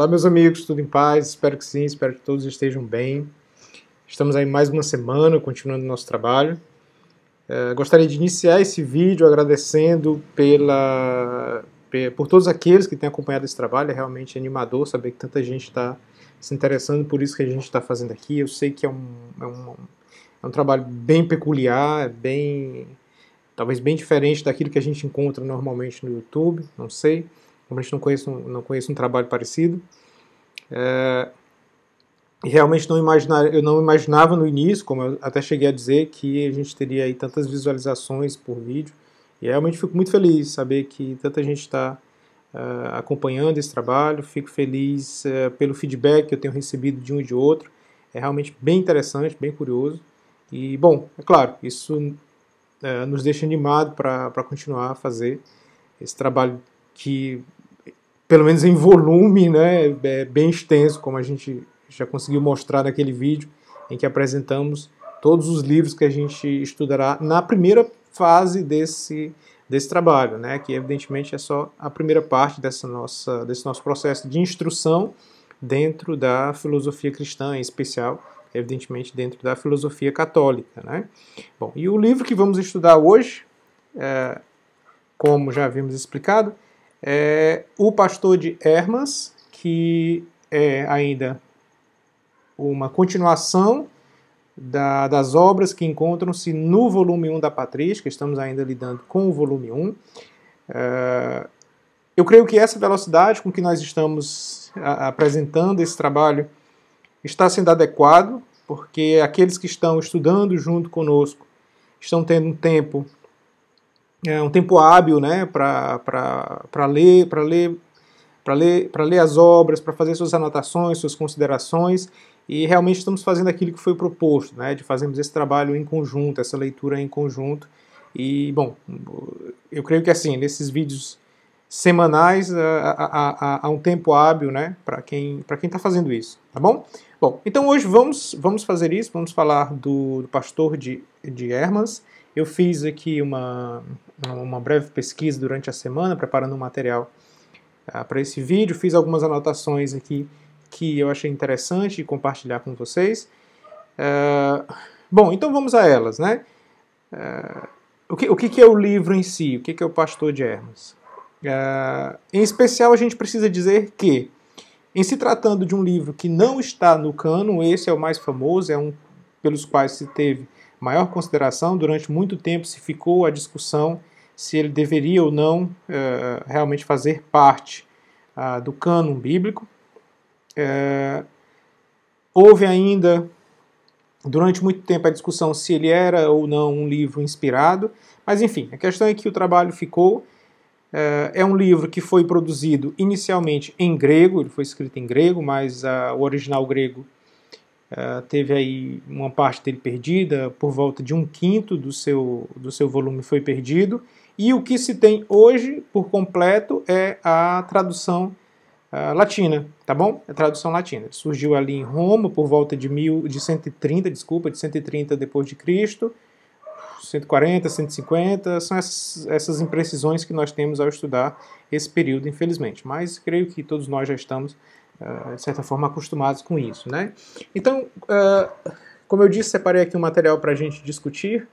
Olá, meus amigos, tudo em paz? Espero que sim, espero que todos estejam bem. Estamos aí mais uma semana continuando nosso trabalho. É, gostaria de iniciar esse vídeo agradecendo pela, por todos aqueles que têm acompanhado esse trabalho. É realmente animador saber que tanta gente está se interessando por isso que a gente está fazendo aqui. Eu sei que é um, é um, é um trabalho bem peculiar, é bem talvez bem diferente daquilo que a gente encontra normalmente no YouTube, não sei. Realmente não conheço, não conheço um trabalho parecido. É, e realmente não imaginar, eu não imaginava no início, como eu até cheguei a dizer, que a gente teria aí tantas visualizações por vídeo. E realmente fico muito feliz de saber que tanta gente está uh, é, acompanhando esse trabalho. Fico feliz uh, pelo feedback que eu tenho recebido de um e de outro. É realmente bem interessante, bem curioso. E, bom, é claro, isso uh, nos deixa animado para continuar a fazer esse trabalho que pelo menos em volume, né, é bem extenso, como a gente já conseguiu mostrar naquele vídeo em que apresentamos todos os livros que a gente estudará na primeira fase desse, desse trabalho, né, que evidentemente é só a primeira parte dessa nossa, desse nosso processo de instrução dentro da filosofia cristã, em especial, evidentemente, dentro da filosofia católica. Né? Bom, e o livro que vamos estudar hoje, é, como já havíamos explicado, é o pastor de Hermas, que é ainda uma continuação da, das obras que encontram-se no volume 1 da Patrística, estamos ainda lidando com o volume 1. É, eu creio que essa velocidade com que nós estamos a, apresentando esse trabalho está sendo adequado, porque aqueles que estão estudando junto conosco estão tendo um tempo é, um tempo hábil né, para ler, para ler para ler, para ler as obras, para fazer suas anotações, suas considerações, e realmente estamos fazendo aquilo que foi proposto, né, de fazermos esse trabalho em conjunto, essa leitura em conjunto. E, bom, eu creio que assim, nesses vídeos semanais, há um tempo hábil, né, para quem está quem está fazendo isso, tá bom? Bom, então hoje vamos, vamos fazer isso, vamos falar do, do pastor de, de Hermas, eu fiz aqui uma, uma breve pesquisa durante a semana, preparando o um material ah, para esse vídeo, fiz algumas anotações aqui que eu achei interessante compartilhar com vocês. Ah, bom, então vamos a elas, né? Ah, o, que, o que, é o livro em si? O que, é o Pastor de Hermas? em especial, a gente precisa dizer que, em se tratando de um livro que não está no cano, esse é o mais famoso, é um pelos quais se teve maior consideração. Durante muito tempo se ficou a discussão se ele deveria ou não uh, realmente fazer parte uh, do cânon bíblico. Uh, houve ainda, durante muito tempo, a discussão se ele era ou não um livro inspirado. Mas, enfim, a questão é que o trabalho ficou. Eh, é um livro que foi produzido inicialmente em grego, ele foi escrito em grego, mas ah, o original grego é, teve aí uma parte dele perdida, por volta de um quinto do seu, do seu volume foi perdido. E o que se tem hoje, por completo, é a tradução uh, latina, tá bom? a é tradução latina. surgiu ali em Roma por volta de, mil, de 130, desculpa, de 130 depois de Cristo, 140, 150, são essas, essas imprecisões que nós temos ao estudar esse período, infelizmente. Mas creio que todos nós já estamos eh, de certa forma, acostumados com isso. Né? Então, eh, como eu disse, separei aqui um material para a gente discutir.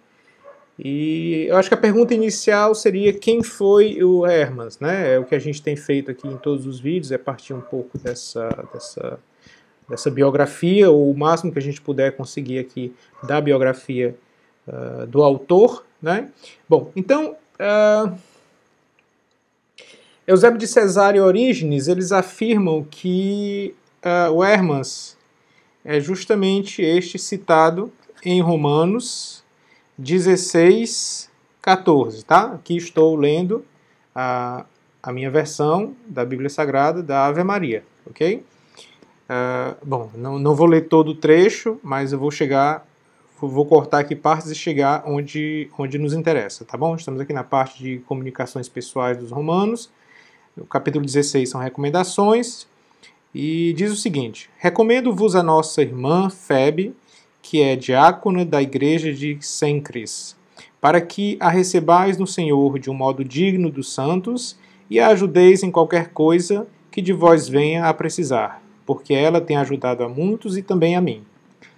E eu acho que a pergunta inicial seria quem foi o Hermans, né? É o que a gente tem feito aqui em todos os vídeos, é partir um pouco dessa, dessa, dessa biografia, ou o máximo que a gente puder conseguir aqui da biografia uh, do autor, né? Bom, então... Uh, Eusébio de Cesário e Orígenes, eles afirmam que uh, o Hermas é justamente este citado em Romanos 16, 14, tá? Aqui estou lendo a, a minha versão da Bíblia Sagrada da Ave Maria, ok? Uh, bom, não, não vou ler todo o trecho, mas eu vou chegar, vou cortar aqui partes e chegar onde, onde nos interessa, tá bom? Estamos aqui na parte de comunicações pessoais dos romanos, o capítulo 16 são recomendações e diz o seguinte: Recomendo-vos a nossa irmã Febe, que é diácona da igreja de Sencris, para que a recebais no Senhor de um modo digno dos santos e a ajudeis em qualquer coisa que de vós venha a precisar, porque ela tem ajudado a muitos e também a mim.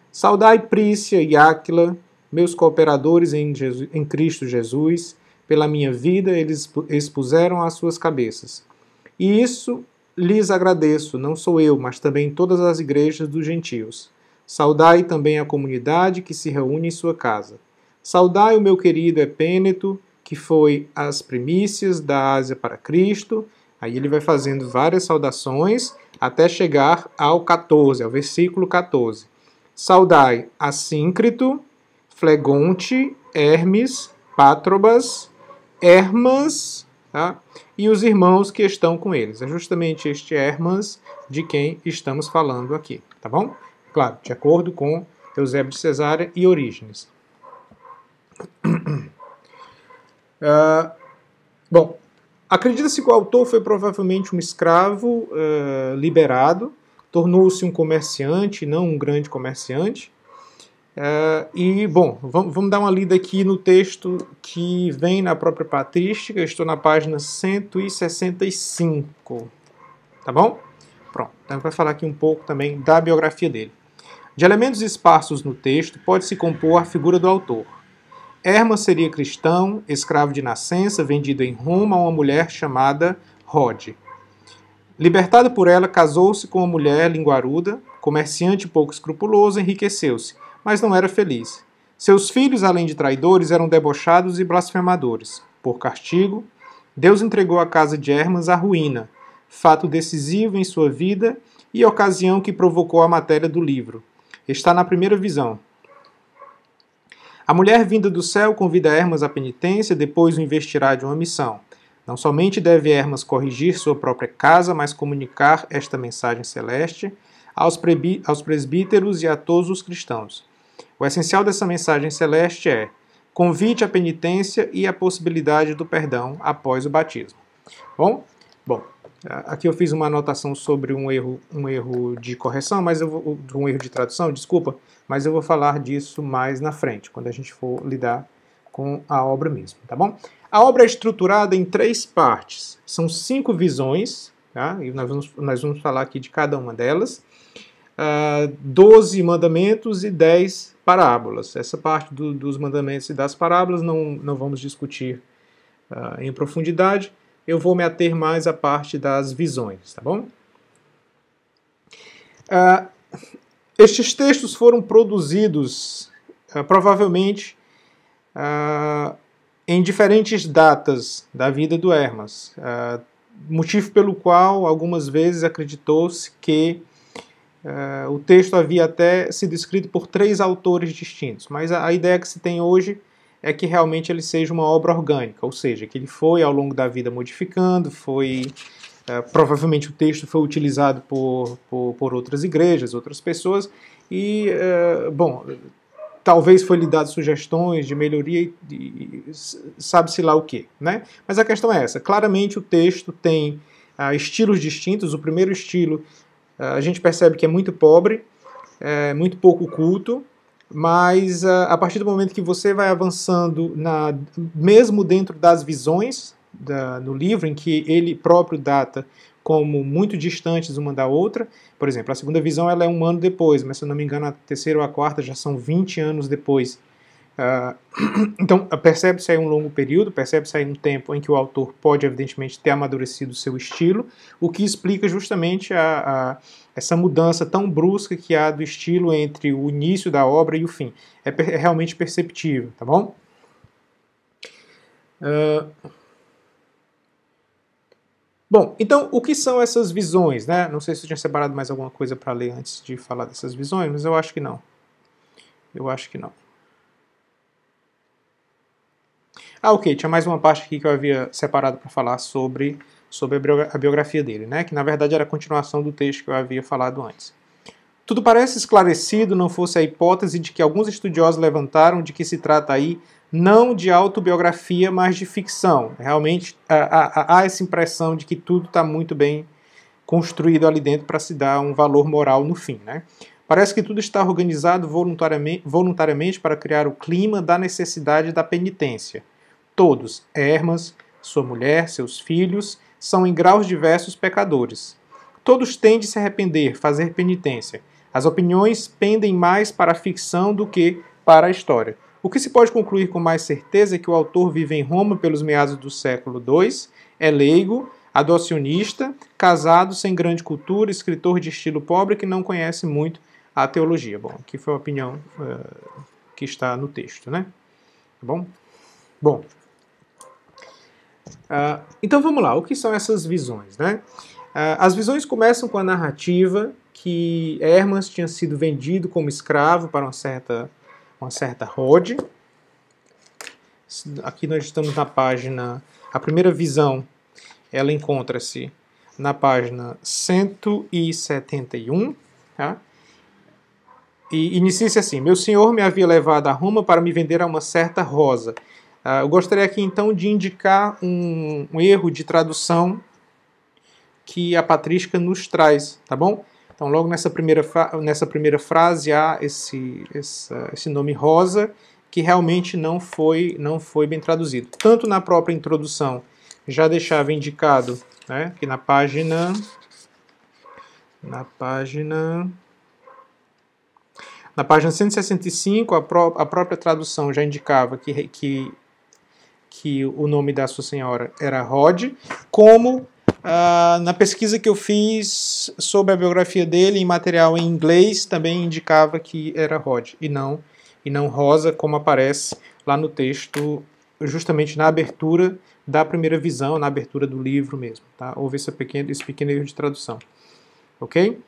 Saudai Prícia e Áquila, meus cooperadores em, Jesus, em Cristo Jesus, pela minha vida eles expuseram as suas cabeças. E isso lhes agradeço, não sou eu, mas também todas as igrejas dos gentios. Saudai também a comunidade que se reúne em sua casa. Saudai o meu querido Epêneto, que foi as primícias da Ásia para Cristo. Aí ele vai fazendo várias saudações até chegar ao 14, ao versículo 14. Saudai Assíncrito, Flegonte, Hermes, Pátrobas, Hermas, Tá? E os irmãos que estão com eles. É justamente este Hermas de quem estamos falando aqui, tá bom? Claro, de acordo com Eusébio de Cesária e Orígenes. Uh, bom, acredita-se que o autor foi provavelmente um escravo uh, liberado, tornou-se um comerciante, não um grande comerciante, Uh, e, bom, vamos, vamos, dar uma lida aqui no texto que vem na própria patrística. Eu estou na página 165. Tá bom? Pronto. Então, vai falar aqui um pouco também da biografia dele. De elementos esparsos no texto, pode-se compor a figura do autor. Hermas seria cristão, escravo de nascença, vendido em Roma a uma mulher chamada Rod. Libertado por ela, casou-se com uma mulher linguaruda, comerciante pouco escrupuloso, enriqueceu-se mas não era feliz. Seus filhos, além de traidores, eram debochados e blasfemadores. Por castigo, Deus entregou a casa de Hermas à ruína, fato decisivo em sua vida e ocasião que provocou a matéria do livro. Está na primeira visão. A mulher vinda do céu convida Hermas à penitência, depois o investirá de uma missão. Não somente deve Hermas corrigir sua própria casa, mas comunicar esta mensagem celeste aos presbíteros e a todos os cristãos. O essencial dessa mensagem celeste é: convite à penitência e à possibilidade do perdão após o batismo. Bom, bom, aqui eu fiz uma anotação sobre um erro, um erro de correção, mas eu vou, um erro de tradução, desculpa, mas eu vou falar disso mais na frente, quando a gente for lidar com a obra mesmo, tá bom? A obra é estruturada em três partes. São cinco visões, tá? E nós vamos, nós vamos falar aqui de cada uma delas. 12 ah, mandamentos e 10 parábolas. Essa parte do, dos mandamentos e das parábolas não, não vamos discutir uh, em profundidade. Eu vou me ater mais à parte das visões, tá bom? Uh, estes textos foram produzidos uh, provavelmente em diferentes datas da vida do Hermas, motivo pelo qual algumas vezes acreditou-se que Uh, o texto havia até sido escrito por três autores distintos, mas a, a, ideia que se tem hoje é que realmente ele seja uma obra orgânica, ou seja, que ele foi ao longo da vida modificando, foi uh, provavelmente o texto foi utilizado por, por, por outras igrejas, outras pessoas, e uh, bom, talvez foi lhe dado sugestões de melhoria e, sabe-se lá o que, né? Mas a questão é essa, claramente o texto tem ah, estilos distintos, o primeiro estilo ah, a gente percebe que é muito pobre, é muito pouco culto, mas ah, a partir do momento que você vai avançando, na, mesmo dentro das visões da, no livro, em que ele próprio data como muito distantes uma da outra, por exemplo, a segunda visão ela é um ano depois, mas se eu não me engano, a terceira ou a quarta já são 20 anos depois. Ah, então, percebe-se aí um longo período, percebe-se aí um tempo em que o autor pode, evidentemente, ter amadurecido o seu estilo, o que explica justamente a, a, essa mudança tão brusca que há do estilo entre o início da obra e o fim. É, per é realmente perceptível, tá bom? Uh, Bom, então o que são essas visões, né? Não sei se eu tinha separado mais alguma coisa para ler antes de falar dessas visões, mas eu acho que não. Eu acho que não. Ah, ok, tinha mais uma parte aqui que eu havia separado para falar sobre, sobre a biografia dele, né? que na verdade era a continuação do texto que eu havia falado antes. Tudo parece esclarecido, não fosse a hipótese de que alguns estudiosos levantaram de que se trata aí não de autobiografia, mas de ficção. Realmente há, há, há essa impressão de que tudo está muito bem construído ali dentro para se dar um valor moral no fim. Né? Parece que tudo está organizado voluntariamente, voluntariamente para criar o clima da necessidade da penitência. Todos, Hermas, sua mulher, seus filhos, são em graus diversos pecadores. Todos têm de se arrepender, fazer penitência. As opiniões pendem mais para a ficção do que para a história. O que se pode concluir com mais certeza é que o autor vive em Roma pelos meados do século II, é leigo, adocionista, casado, sem grande cultura, escritor de estilo pobre que não conhece muito a teologia. Bom, aqui foi a opinião uh, que está no texto, né? Tá bom? Bom, ah, então vamos lá, o que são essas visões? Né? Uh, as visões começam com a narrativa que Hermas tinha sido vendido como escravo para uma certa, uma certa Rode. Aqui nós estamos na página. A primeira visão ela encontra-se na página 171. Tá? E inicia-se assim: Meu senhor me havia levado a Roma para me vender a uma certa rosa, ah, eu gostaria aqui então de indicar um, um erro de tradução que a Patrícia nos traz, tá bom? Então, logo nessa primeira, nessa primeira frase há esse, esse nome rosa que realmente não foi, não foi bem traduzido. Tanto na própria introdução já deixava indicado né, que na página. Na página. Na página 165, a, pró a própria tradução já indicava que, que que o nome da sua senhora era Rod, como ah, na pesquisa que eu fiz sobre a biografia dele em material em inglês também indicava que era Rod e não e não Rosa, como aparece lá no texto, justamente na abertura da primeira visão, na abertura do livro mesmo. Tá? Houve esse pequeno, esse pequeno erro de tradução. Ok?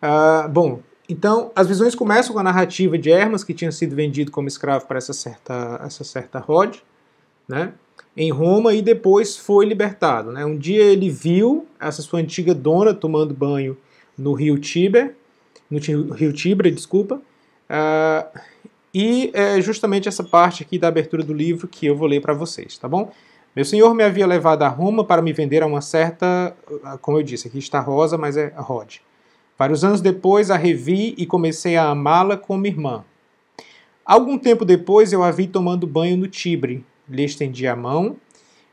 Ah, bom, então, as visões começam com a narrativa de Hermas, que tinha sido vendido como escravo para essa certa, essa certa Rod, né, em Roma, e depois foi libertado. Né? Um dia ele viu essa sua antiga dona tomando banho no rio Tiber, no rio Tibre, desculpa, uh, e é justamente essa parte aqui da abertura do livro que eu vou ler para vocês, tá bom? Meu senhor me havia levado a Roma para me vender a uma certa, ah, como eu disse, aqui está Rosa, mas é Rod Vários anos depois a revi e comecei a amá-la como irmã. Algum tempo depois eu a vi tomando banho no Tibre, lhe estendi a mão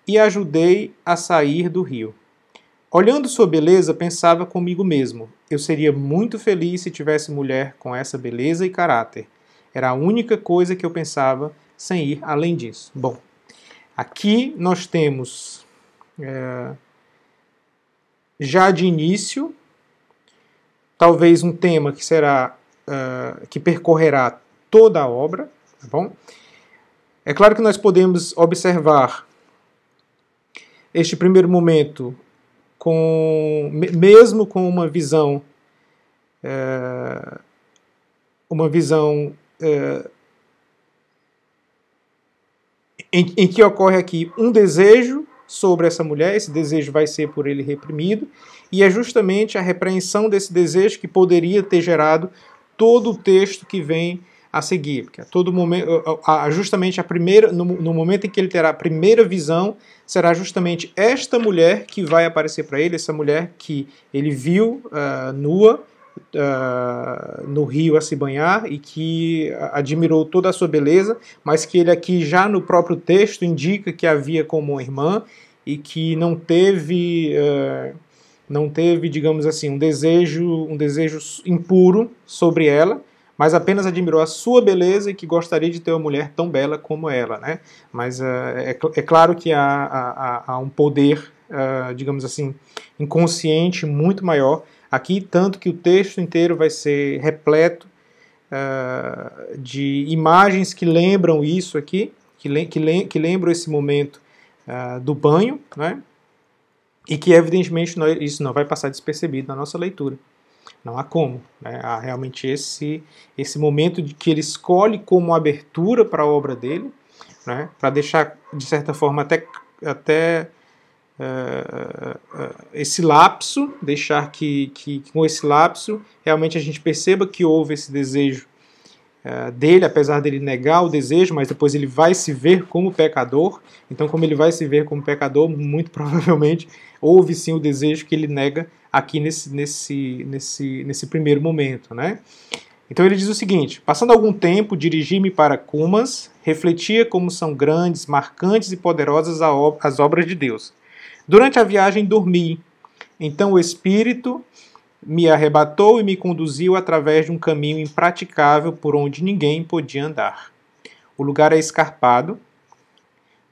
e a ajudei a sair do rio. Olhando sua beleza, pensava comigo mesmo: eu seria muito feliz se tivesse mulher com essa beleza e caráter. Era a única coisa que eu pensava sem ir além disso. Bom, aqui nós temos é, já de início talvez um tema que será uh, que percorrerá toda a obra, tá bom? É claro que nós podemos observar este primeiro momento com mesmo com uma visão uh, uma visão uh, em, em que ocorre aqui um desejo sobre essa mulher, esse desejo vai ser por ele reprimido, e é justamente a repreensão desse desejo que poderia ter gerado todo o texto que vem a seguir, porque a todo momento, justamente a primeira, no, no, momento em que ele terá a primeira visão, será justamente esta mulher que vai aparecer para ele, essa mulher que ele viu uh, nua uh, no rio a se banhar e que admirou toda a sua beleza, mas que ele aqui já no próprio texto indica que havia como irmã e que não teve uh, não teve, digamos assim, um desejo, um desejo impuro sobre ela, mas apenas admirou a sua beleza e que gostaria de ter uma mulher tão bela como ela, né? Mas uh, é, é, claro que há, há, há um poder, uh, digamos assim, inconsciente muito maior aqui, tanto que o texto inteiro vai ser repleto uh, de imagens que lembram isso aqui, que, lem que, lem que lembram esse momento do banho, né? e que evidentemente isso não vai passar despercebido na nossa leitura. Não há como. Né? Há realmente esse, esse momento de que ele escolhe como abertura para a obra dele, né? para deixar, de certa forma, até, até uh, uh, esse lapso, deixar que, que, que com esse lapso realmente a gente perceba que houve esse desejo eh, dele, apesar dele negar o desejo, mas depois ele vai se ver como pecador. Então, como ele vai se ver como pecador, muito provavelmente houve sim o desejo que ele nega aqui nesse, nesse, nesse, nesse primeiro momento. Né? Então ele diz o seguinte: passando algum tempo, dirigi-me para Cumas, refletia como são grandes, marcantes e poderosas as obras de Deus. Durante a viagem dormi. Então o Espírito me arrebatou e me conduziu através de um caminho impraticável por onde ninguém podia andar. O lugar é escarpado,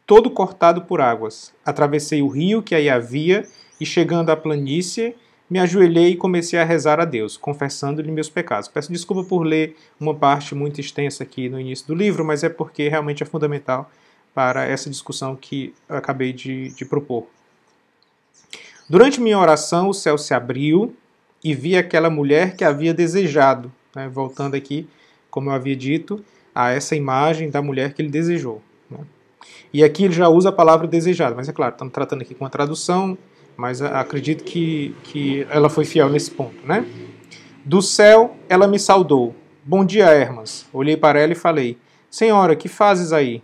todo cortado por águas. Atravessei o rio que aí havia e, chegando à planície, me ajoelhei e comecei a rezar a Deus, confessando-lhe meus pecados. Peço desculpa por ler uma parte muito extensa aqui no início do livro, mas é porque realmente é fundamental para essa discussão que acabei de, de propor. Durante minha oração, o céu se abriu e vi aquela mulher que havia desejado. Né? Voltando aqui, como eu havia dito, a essa imagem da mulher que ele desejou. Né? E aqui ele já usa a palavra desejado, mas é claro, estamos tratando aqui com a tradução, mas acredito que, que ela foi fiel nesse ponto. Né? Do céu ela me saudou. Bom dia, Hermas. Olhei para ela e falei: Senhora, que fazes aí?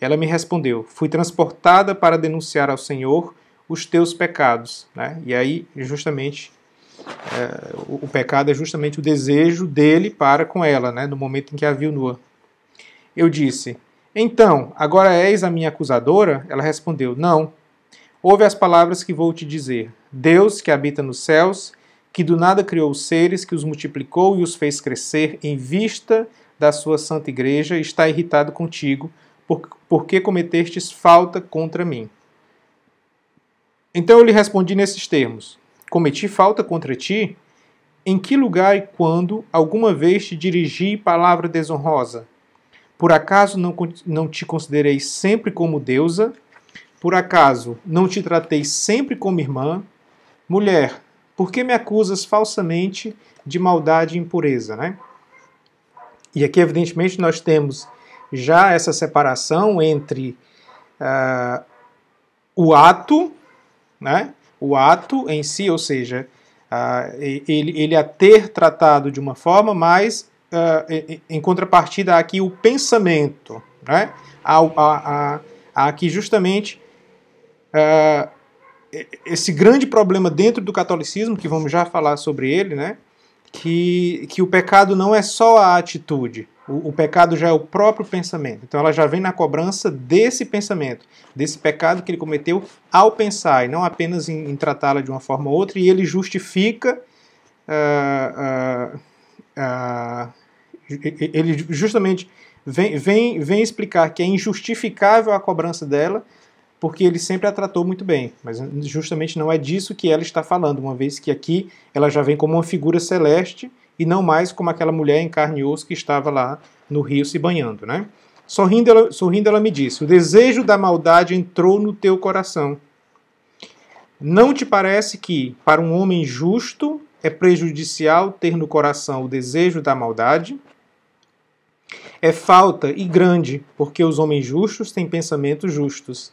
Ela me respondeu: Fui transportada para denunciar ao Senhor os teus pecados. Né? E aí, justamente, é, o, o, pecado é justamente o desejo dele para com ela, né, no momento em que a viu nua. Eu disse: Então, agora és a minha acusadora? Ela respondeu: Não. Ouve as palavras que vou te dizer. Deus, que habita nos céus, que do nada criou os seres, que os multiplicou e os fez crescer em vista da sua santa igreja, está irritado contigo, porque cometestes falta contra mim. Então eu lhe respondi nesses termos: cometi falta contra ti? Em que lugar e quando alguma vez te dirigi palavra desonrosa? Por acaso não, não te considerei sempre como deusa? Por acaso não te tratei sempre como irmã? Mulher, por que me acusas falsamente de maldade e impureza? Né? E aqui, evidentemente, nós temos já essa separação entre uh, o ato, né, o ato em si, ou seja, uh, ele, ele a ter tratado de uma forma, mas uh, em contrapartida aqui o pensamento, né? aqui justamente uh, esse grande problema dentro do catolicismo, que vamos já falar sobre ele, né? que, que o pecado não é só a atitude, o, o, pecado já é o próprio pensamento. Então ela já vem na cobrança desse pensamento, desse pecado que ele cometeu ao pensar, e não apenas em, em tratá-la de uma forma ou outra, e ele justifica. Uh, uh, uh, ele justamente vem, vem, vem explicar que é injustificável a cobrança dela, porque ele sempre a tratou muito bem. Mas justamente não é disso que ela está falando, uma vez que aqui ela já vem como uma figura celeste e não mais como aquela mulher em carne e osso que estava lá no rio se banhando, né? Sorrindo ela, sorrindo, ela me disse: O desejo da maldade entrou no teu coração. Não te parece que, para um homem justo, é prejudicial ter no coração o desejo da maldade? É falta e grande, porque os homens justos têm pensamentos justos.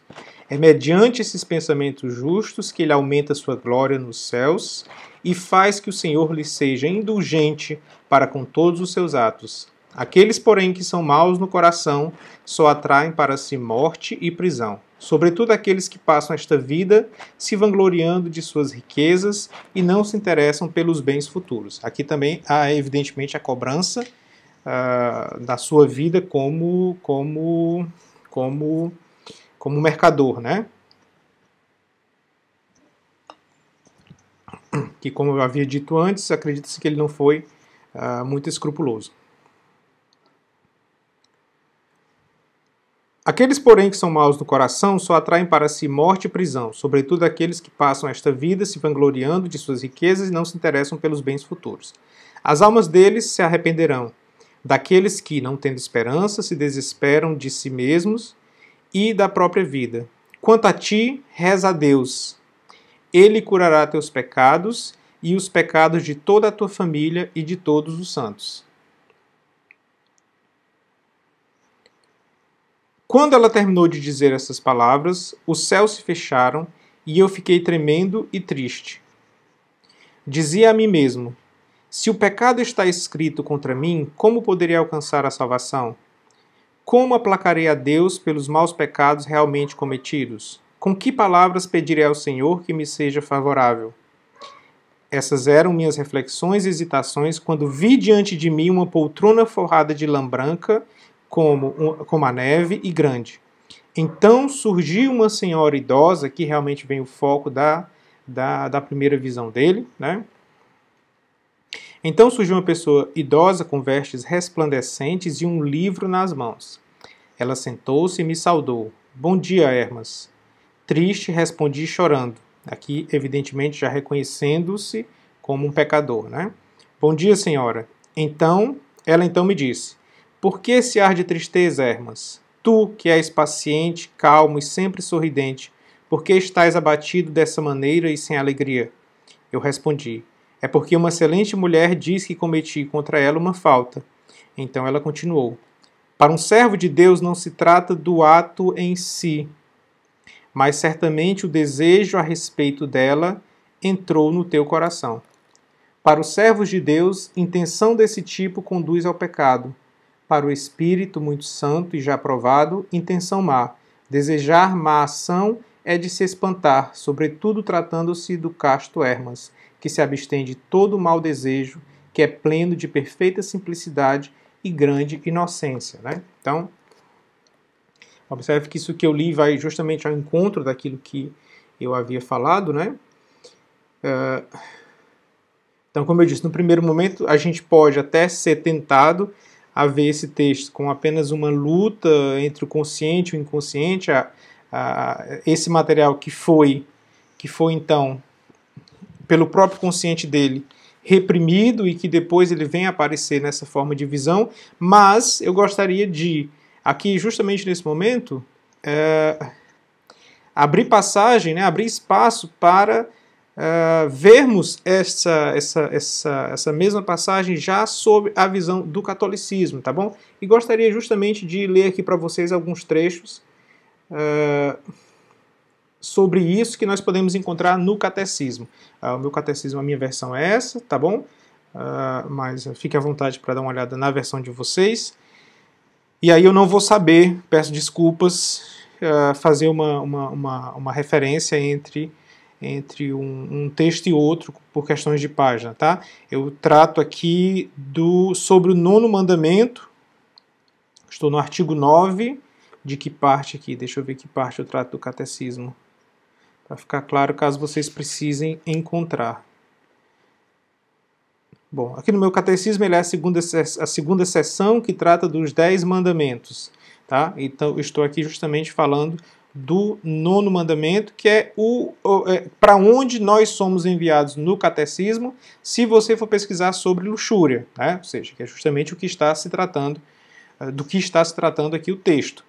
É mediante esses pensamentos justos que ele aumenta sua glória nos céus e faz que o Senhor lhe seja indulgente para com todos os seus atos. Aqueles, porém, que são maus no coração, só atraem para si morte e prisão. Sobretudo aqueles que passam esta vida se vangloriando de suas riquezas e não se interessam pelos bens futuros. Aqui também há, evidentemente, a cobrança uh, da sua vida como, como, como, como mercador, né? que, como eu havia dito antes, acredita-se que ele não foi ah, muito escrupuloso. Aqueles, porém, que são maus do coração só atraem para si morte e prisão, sobretudo aqueles que passam esta vida se vangloriando de suas riquezas e não se interessam pelos bens futuros. As almas deles se arrependerão, daqueles que, não tendo esperança, se desesperam de si mesmos e da própria vida. Quanto a ti, reza a Deus, ele curará teus pecados e os pecados de toda a tua família e de todos os santos. Quando ela terminou de dizer essas palavras, os céus se fecharam e eu fiquei tremendo e triste. Dizia a mim mesmo: Se o pecado está escrito contra mim, como poderei alcançar a salvação? Como aplacarei a Deus pelos maus pecados realmente cometidos? Com que palavras pedirei ao Senhor que me seja favorável? Essas eram minhas reflexões e hesitações quando vi diante de mim uma poltrona forrada de lã branca, como, como a neve, e grande. Então surgiu uma senhora idosa, que realmente vem o foco da, da, da primeira visão dele, né? Então surgiu uma pessoa idosa com vestes resplandecentes e um livro nas mãos. Ela sentou-se e me saudou. Bom dia, Hermas. Triste, respondi chorando. Aqui, evidentemente, já reconhecendo-se como um pecador, né? Bom dia, senhora. Então, ela então me disse: Por que esse ar de tristeza, Hermas? Tu, que és paciente, calmo e sempre sorridente, por que estás abatido dessa maneira e sem alegria? Eu respondi: É porque uma excelente mulher diz que cometi contra ela uma falta. Então ela continuou: Para um servo de Deus não se trata do ato em si, mas certamente o desejo a respeito dela entrou no teu coração. Para os servos de Deus, intenção desse tipo conduz ao pecado. Para o Espírito muito santo e já provado, intenção má. Desejar má ação é de se espantar, sobretudo tratando-se do casto Hermas, que se abstém de todo mau desejo, que é pleno de perfeita simplicidade e grande inocência. Né? Então, Observe que isso que eu li vai justamente ao encontro daquilo que eu havia falado, né? É, então, como eu disse, no primeiro momento a gente pode até ser tentado a ver esse texto com apenas uma luta entre o consciente e o inconsciente, a, a, esse material que foi, que foi então pelo próprio consciente dele reprimido e que depois ele vem aparecer nessa forma de visão, mas eu gostaria de aqui justamente nesse momento, é, abrir passagem, né, abrir espaço para é, vermos essa, essa, essa, essa mesma passagem já sob a visão do catolicismo, tá bom? E gostaria justamente de ler aqui para vocês alguns trechos é, sobre isso que nós podemos encontrar no catecismo. Ah, o meu catecismo, a minha versão é essa, tá bom? Ah, mas eh, fique à vontade para dar uma olhada na versão de vocês. E aí eu não vou saber, peço desculpas, uh, fazer uma, uma, uma, uma, referência entre, entre um, um, texto e outro por questões de página, tá? Eu trato aqui do sobre o nono mandamento, estou no artigo 9, de que parte aqui? Deixa eu ver que parte eu trato do catecismo, para ficar claro caso vocês precisem encontrar. Bom, aqui no meu catecismo ele é a segunda, a segunda sessão que trata dos dez mandamentos. Tá? Então, estou aqui justamente falando do nono mandamento, que é o, é, para onde nós somos enviados no catecismo, se você for pesquisar sobre luxúria, né? ou seja, que é justamente o que está se tratando, eh, do que está se tratando aqui o texto.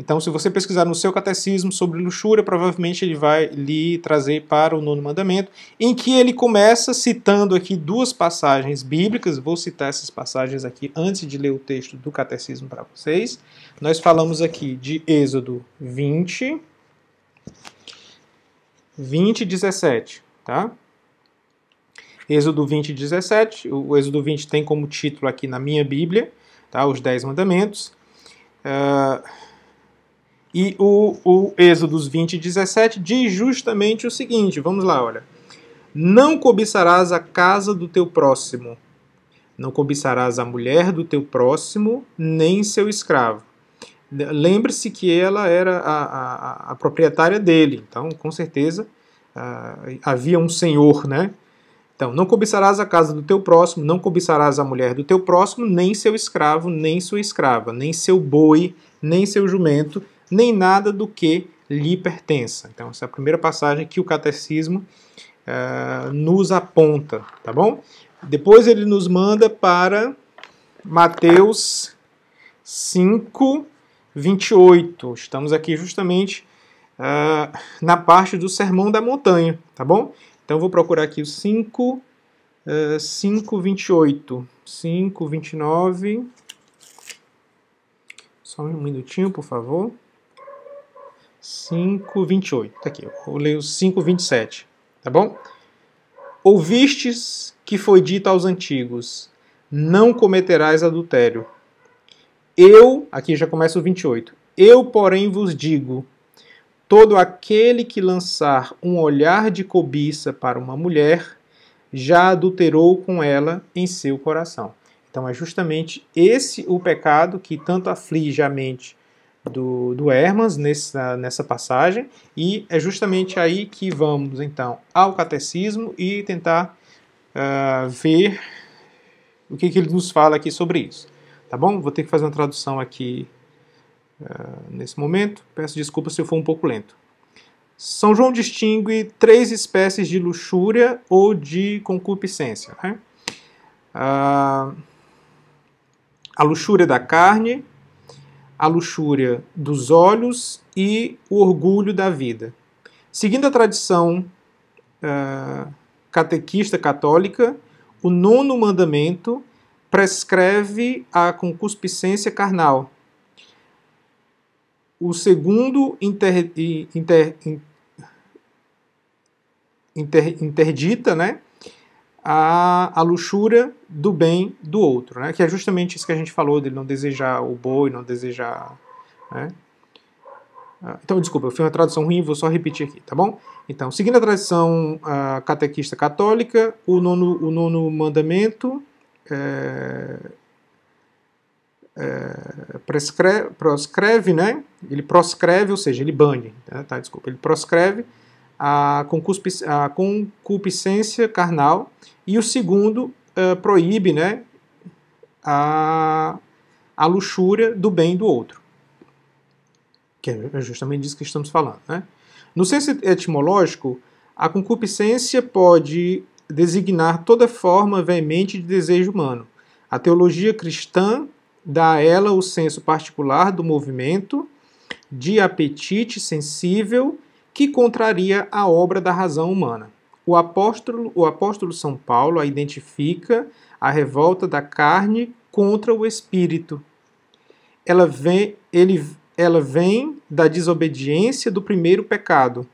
Então, se você pesquisar no seu catecismo sobre luxúria, provavelmente ele vai lhe trazer para o nono mandamento, em que ele começa citando aqui duas passagens bíblicas. Vou citar essas passagens aqui antes de ler o texto do catecismo para vocês. Nós falamos aqui de Êxodo 20, 20 17, tá? Êxodo 20, 17. O Êxodo 20 tem como título aqui na minha Bíblia, tá? Os Dez Mandamentos. Uh, e o, o Êxodos 20, 17 diz justamente o seguinte: vamos lá, olha. Não cobiçarás a casa do teu próximo, não cobiçarás a mulher do teu próximo, nem seu escravo. Lembre-se que ela era a, a, a, proprietária dele, então com certeza uh, havia um senhor, né? Então, não cobiçarás a casa do teu próximo, não cobiçarás a mulher do teu próximo, nem seu escravo, nem sua escrava, nem seu boi, nem seu jumento, nem nada do que lhe pertença. Então, essa é a primeira passagem que o catecismo uh, nos aponta, tá bom? Depois ele nos manda para Mateus 5, 28. Estamos aqui justamente uh, na parte do Sermão da Montanha, tá bom? Então vou procurar aqui o 5, uh, 5, 28. 5, 29. Só um minutinho, por favor. 5,28. Tá aqui, eu leio 5,27. Tá bom? Ouvistes que foi dito aos antigos: Não cometerás adultério. Eu, aqui já começa o 28. Eu, porém, vos digo: todo aquele que lançar um olhar de cobiça para uma mulher já adulterou com ela em seu coração. Então é justamente esse o pecado que tanto aflige a mente do, do Hermans nessa, nessa passagem, e é justamente aí que vamos então ao catecismo e tentar uh, ver o que, que ele nos fala aqui sobre isso. Tá bom? Vou ter que fazer uma tradução aqui uh, nesse momento. Peço desculpa se eu for um pouco lento. São João distingue três espécies de luxúria ou de concupiscência. Né? Uh, a luxúria da carne, a luxúria dos olhos e o orgulho da vida. Seguindo a tradição uh, catequista católica, o nono mandamento prescreve a concupiscência carnal. O segundo inter, inter, inter, interdita né, a, a luxúria do bem do outro, né? que é justamente isso que a gente falou, dele não desejar o boi, não desejar. Né? Ah, então, desculpa, eu fiz uma tradução ruim, vou só repetir aqui, tá bom? Então, seguindo a tradição uh, catequista católica, o nono, o nono mandamento é, é, prescreve, proscreve, né? Ele proscreve, ou seja, ele bane, né? tá? Desculpa, ele proscreve a, a concupiscência carnal, e o segundo uh, proíbe né, a, a luxúria do bem do outro. Que é, é justamente disso que estamos falando. Né? No senso etimológico, a concupiscência pode designar toda forma veemente de desejo humano. A teologia cristã dá a ela o senso particular do movimento de apetite sensível que contraria a obra da razão humana. O apóstolo, o apóstolo São Paulo a identifica a revolta da carne contra o espírito. Ela vem, ele, ela vem da desobediência do primeiro pecado.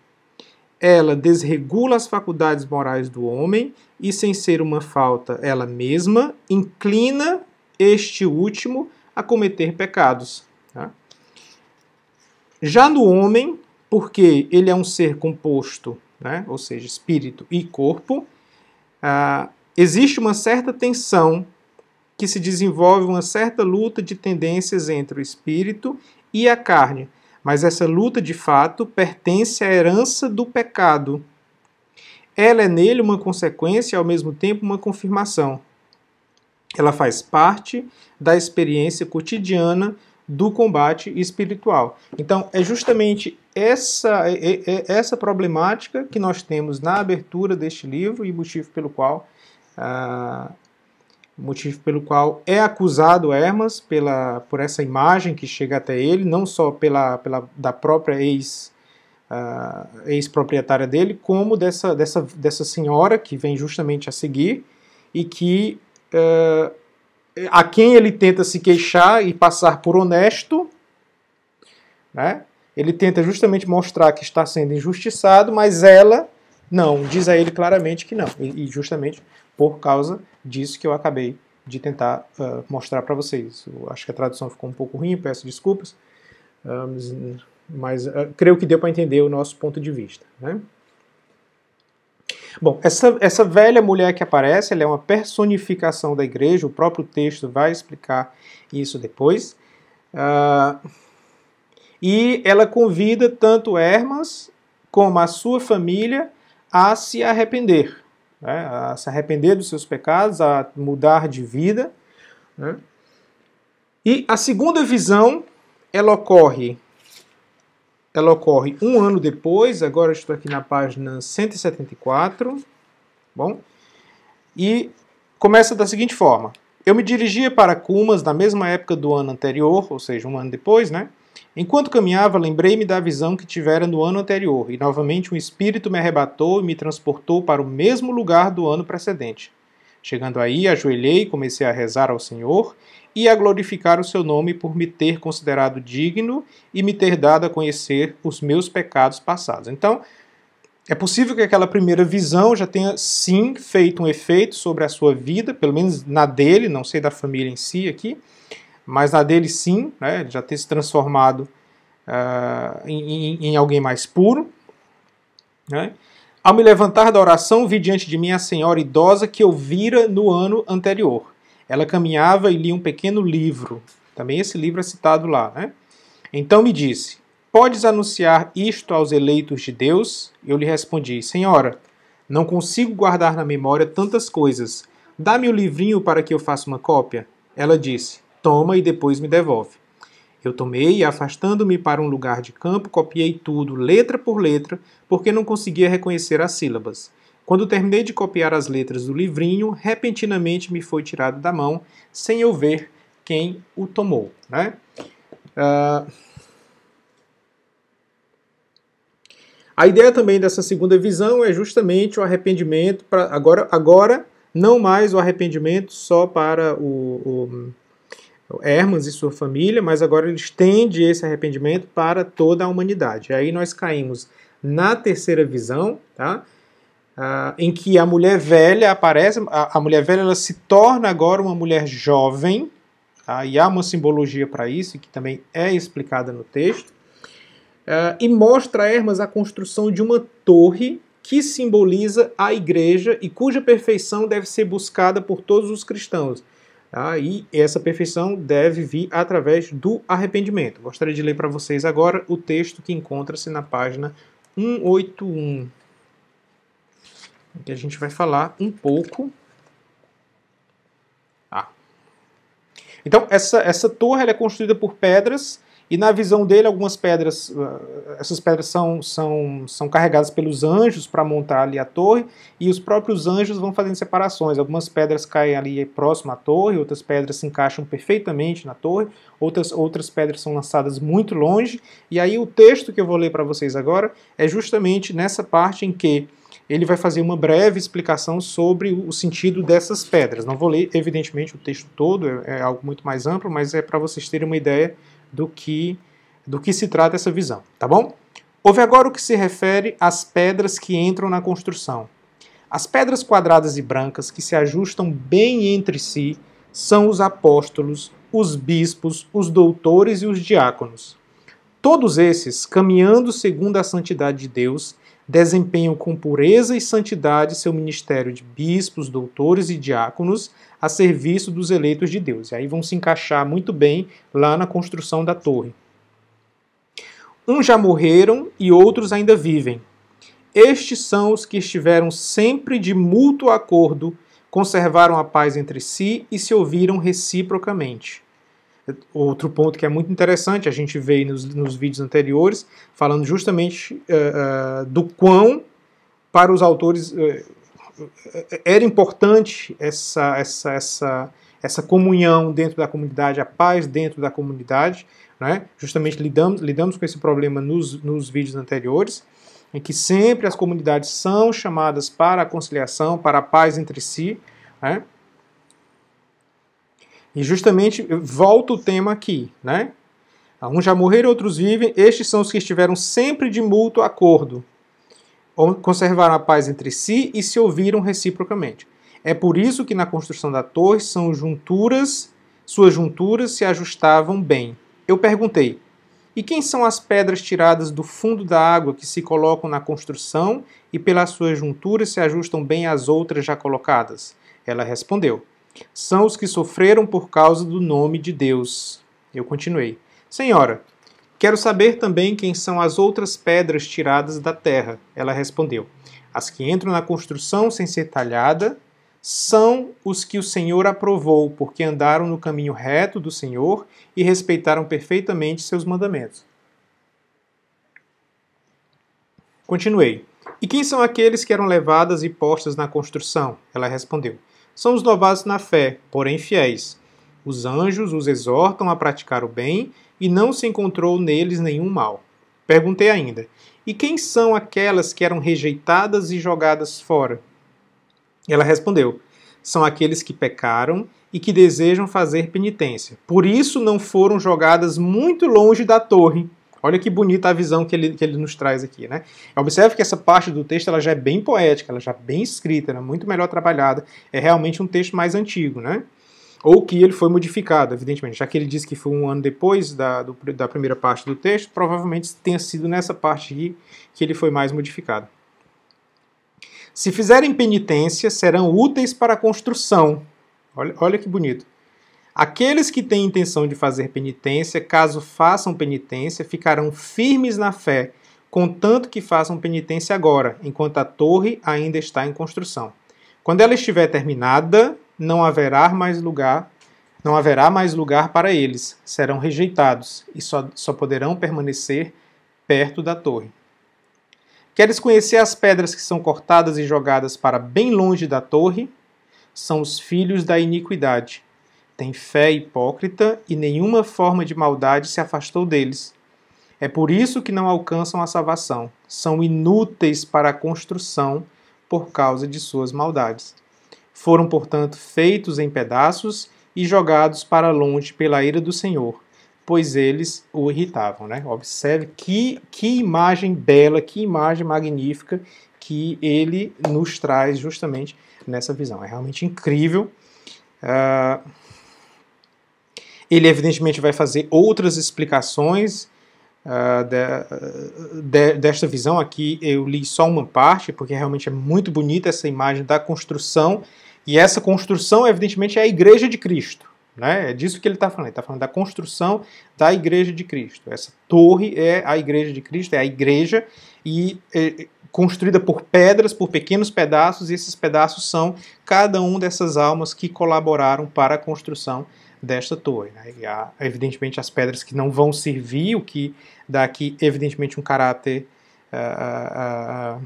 Ela desregula as faculdades morais do homem e, sem ser uma falta ela mesma, inclina este último a cometer pecados. Tá? Já no homem, porque ele é um ser composto, né? ou seja, espírito e corpo, ah, existe uma certa tensão que se desenvolve uma certa luta de tendências entre o espírito e a carne. Mas essa luta, de fato, pertence à herança do pecado. Ela é nele uma consequência e, ao mesmo tempo, uma confirmação. Ela faz parte da experiência cotidiana do combate espiritual. Então, é justamente essa, é, é, é essa problemática que nós temos na abertura deste livro e motivo pelo qual. Ah, motivo pelo qual é acusado Hermas pela, por essa imagem que chega até ele, não só pela, pela da própria ex, uh, ex-proprietária dele, como dessa, dessa, dessa senhora que vem justamente a seguir e que uh, a quem ele tenta se queixar e passar por honesto, né? ele tenta justamente mostrar que está sendo injustiçado, mas ela não, diz a ele claramente que não. E, justamente por causa disso que eu acabei de tentar uh, mostrar para vocês. Eu acho que a tradução ficou um pouco ruim, peço desculpas, uh, mas uh, creio que deu para entender o nosso ponto de vista. Né? Bom, essa, essa velha mulher que aparece, ela é uma personificação da igreja, o próprio texto vai explicar isso depois. Uh, e ela convida tanto Hermas como a sua família a se arrepender, né? a se arrepender dos seus pecados, a mudar de vida. Né? E a segunda visão, ela ocorre ela ocorre um ano depois, agora estou aqui na página 174, bom? E começa da seguinte forma. Eu me dirigia para Cumas na mesma época do ano anterior, ou seja, um ano depois, né? Enquanto caminhava, lembrei-me da visão que tivera no ano anterior, e novamente um espírito me arrebatou e me transportou para o mesmo lugar do ano precedente. Chegando aí, ajoelhei e comecei a rezar ao Senhor, e a glorificar o seu nome por me ter considerado digno e me ter dado a conhecer os meus pecados passados. Então, é possível que aquela primeira visão já tenha sim feito um efeito sobre a sua vida, pelo menos na dele, não sei da família em si aqui, mas na dele sim, né, já ter se transformado uh, em, em, alguém mais puro. Né? Ao me levantar da oração, vi diante de mim a senhora idosa que eu vira no ano anterior ela caminhava e lia um pequeno livro. Também esse livro é citado lá, né? Então me disse: Podes anunciar isto aos eleitos de Deus? Eu lhe respondi: Senhora, não consigo guardar na memória tantas coisas. Dá-me o livrinho para que eu faça uma cópia. Ela disse: Toma e depois me devolve. Eu tomei e, afastando-me para um lugar de campo, copiei tudo, letra por letra, porque não conseguia reconhecer as sílabas. Quando terminei de copiar as letras do livrinho, repentinamente me foi tirado da mão, sem eu ver quem o tomou. Né? Uh... A ideia também dessa segunda visão é justamente o arrependimento, para agora, agora não mais o arrependimento só para o, o, o Hermans e sua família, mas agora ele estende esse arrependimento para toda a humanidade. Aí nós caímos na terceira visão, tá? Uh, em que a mulher velha aparece, a, a, mulher velha ela se torna agora uma mulher jovem, tá? e há uma simbologia para isso, que também é explicada no texto, uh, e mostra a Hermas a construção de uma torre que simboliza a igreja e cuja perfeição deve ser buscada por todos os cristãos. Tá? E essa perfeição deve vir através do arrependimento. Gostaria de ler para vocês agora o texto que encontra-se na página 181 que a gente vai falar um pouco. Ah. Então, essa, essa torre é construída por pedras, e na visão dele, algumas pedras, ah, essas pedras são, são, são carregadas pelos anjos para montar ali a torre, e os próprios anjos vão fazendo separações. Algumas pedras caem ali próximo à torre, outras pedras se encaixam perfeitamente na torre, outras, outras pedras são lançadas muito longe. E aí o texto que eu vou ler para vocês agora é justamente nessa parte em que ele vai fazer uma breve explicação sobre o sentido dessas pedras. Não vou ler, evidentemente, o texto todo, é, é algo muito mais amplo, mas é para vocês terem uma ideia do que, do que se trata essa visão, tá bom? Houve agora o que se refere às pedras que entram na construção. As pedras quadradas e brancas que se ajustam bem entre si são os apóstolos, os bispos, os doutores e os diáconos. Todos esses, caminhando segundo a santidade de Deus, desempenham com pureza e santidade seu ministério de bispos, doutores e diáconos a serviço dos eleitos de Deus. E aí vão se encaixar muito bem lá na construção da torre. Uns já morreram e outros ainda vivem. Estes são os que estiveram sempre de mútuo acordo, conservaram a paz entre si e se ouviram reciprocamente. Outro ponto que é muito interessante, a gente veio nos, nos vídeos anteriores, falando justamente uh, uh, do quão para os autores uh, era importante essa, essa, essa, essa comunhão dentro da comunidade, a paz dentro da comunidade. Né? Justamente lidamos, lidamos com esse problema nos, nos vídeos anteriores, em que sempre as comunidades são chamadas para a conciliação, para a paz entre si. Né? E justamente volta o tema aqui, né? Uns já morreram, outros vivem. Estes são os que estiveram sempre de mútuo acordo. Conservaram a paz entre si e se ouviram reciprocamente. É por isso que na construção da torre são junturas, suas junturas se ajustavam bem. Eu perguntei: e quem são as pedras tiradas do fundo da água que se colocam na construção e pelas suas junturas se ajustam bem às outras já colocadas? Ela respondeu: são os que sofreram por causa do nome de Deus. Eu continuei. Senhora, quero saber também quem são as outras pedras tiradas da terra. Ela respondeu: As que entram na construção sem ser talhada são os que o Senhor aprovou, porque andaram no caminho reto do Senhor e respeitaram perfeitamente seus mandamentos. Continuei. E quem são aqueles que eram levadas e postas na construção? Ela respondeu: são os novatos na fé, porém fiéis. Os anjos os exortam a praticar o bem e não se encontrou neles nenhum mal. Perguntei ainda: E quem são aquelas que eram rejeitadas e jogadas fora? Ela respondeu: São aqueles que pecaram e que desejam fazer penitência. Por isso não foram jogadas muito longe da torre. Olha que bonita a visão que ele, que ele nos traz aqui, né? Observe que essa parte do texto ela já é bem poética, ela já é bem escrita, ela é né? muito melhor trabalhada. É realmente um texto mais antigo, né? Ou que ele foi modificado, evidentemente. Já que ele disse que foi um ano depois da, do, da primeira parte do texto, provavelmente tenha sido nessa parte aqui que ele foi mais modificado. Se fizerem penitência, serão úteis para a construção. Olha, olha que bonito Aqueles que têm intenção de fazer penitência, caso façam penitência, ficarão firmes na fé, contanto que façam penitência agora, enquanto a torre ainda está em construção. Quando ela estiver terminada, não haverá mais lugar, não haverá mais lugar para eles, serão rejeitados e só, só poderão permanecer perto da torre. Queres conhecer as pedras que são cortadas e jogadas para bem longe da torre? São os filhos da iniquidade tem fé hipócrita e nenhuma forma de maldade se afastou deles. É por isso que não alcançam a salvação. São inúteis para a construção por causa de suas maldades. Foram, portanto, feitos em pedaços e jogados para longe pela ira do Senhor, pois eles o irritavam. Né? Observe que, que imagem bela, que imagem magnífica que ele nos traz justamente nessa visão. É realmente incrível. Uh, ele, evidentemente, vai fazer outras explicações uh, de, de, desta visão. Aqui eu li só uma parte, porque realmente é muito bonita essa imagem da construção. E essa construção, evidentemente, é a Igreja de Cristo. Né? É disso que ele está falando. Ele está falando da construção da Igreja de Cristo. Essa torre é a Igreja de Cristo, é a Igreja, e é, construída por pedras, por pequenos pedaços, e esses pedaços são cada um dessas almas que colaboraram para a construção desta torre. Né? E há, evidentemente, as pedras que não vão servir, o que dá aqui, evidentemente, um caráter. Uh, uh,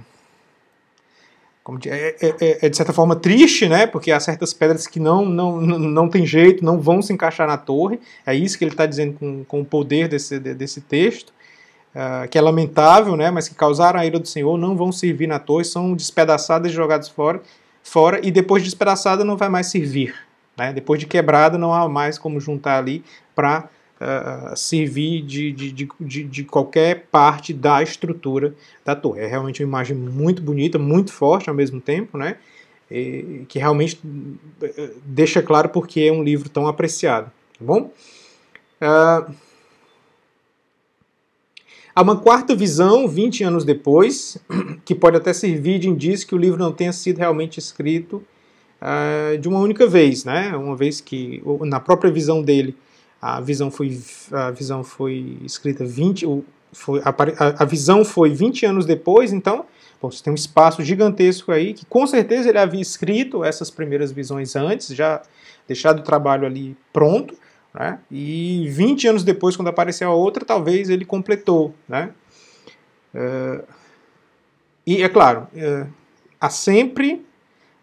como de, é, é, é, é, de certa forma triste, né? Porque há certas pedras que não, não, não tem jeito, não vão se encaixar na torre. É isso que ele está dizendo com, com o poder desse, desse texto. Uh, que é lamentável, né, mas que causaram a ira do Senhor, não vão servir na torre, são despedaçadas e jogadas fora, fora e depois despedaçada não vai mais servir. Né? Depois de quebrado, não há mais como juntar ali para uh, ah, ah, servir de, de, de, de, qualquer parte da estrutura da torre. É realmente uma imagem muito bonita, muito forte ao mesmo tempo, né? E, que realmente eh, deixa claro porque é um livro tão apreciado. Tá bom? Uh, Há uma quarta visão, 20 anos depois, que pode até servir de indício que o livro não tenha sido realmente escrito uh, de uma única vez, né? Uma vez que na própria visão dele a visão foi a visão foi escrita 20 foi, a, a visão foi 20 anos depois, então Bom, você tem um espaço gigantesco aí, que com certeza ele havia escrito essas primeiras visões antes, já deixado o trabalho ali pronto, né? e 20 anos depois, quando apareceu a outra, talvez ele completou. Né? Uh, e é claro, uh, há sempre